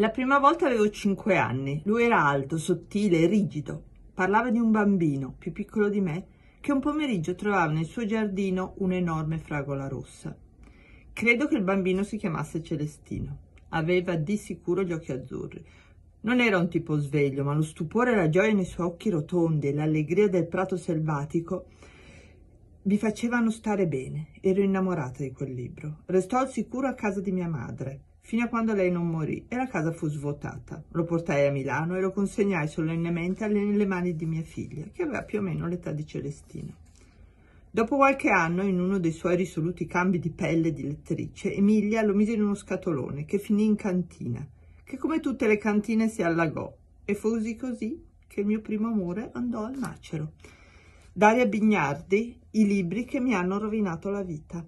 La prima volta avevo 5 anni. Lui era alto, sottile, rigido. Parlava di un bambino, più piccolo di me, che un pomeriggio trovava nel suo giardino un'enorme fragola rossa. Credo che il bambino si chiamasse Celestino. Aveva di sicuro gli occhi azzurri. Non era un tipo sveglio, ma lo stupore e la gioia nei suoi occhi rotondi e l'allegria del prato selvatico mi facevano stare bene. Ero innamorata di quel libro. Restò al sicuro a casa di mia madre fino a quando lei non morì e la casa fu svuotata. Lo portai a Milano e lo consegnai solennemente nelle mani di mia figlia, che aveva più o meno l'età di Celestina. Dopo qualche anno, in uno dei suoi risoluti cambi di pelle di lettrice, Emilia lo mise in uno scatolone che finì in cantina, che come tutte le cantine si allagò, e fu così che il mio primo amore andò al macero. Daria Bignardi, i libri che mi hanno rovinato la vita.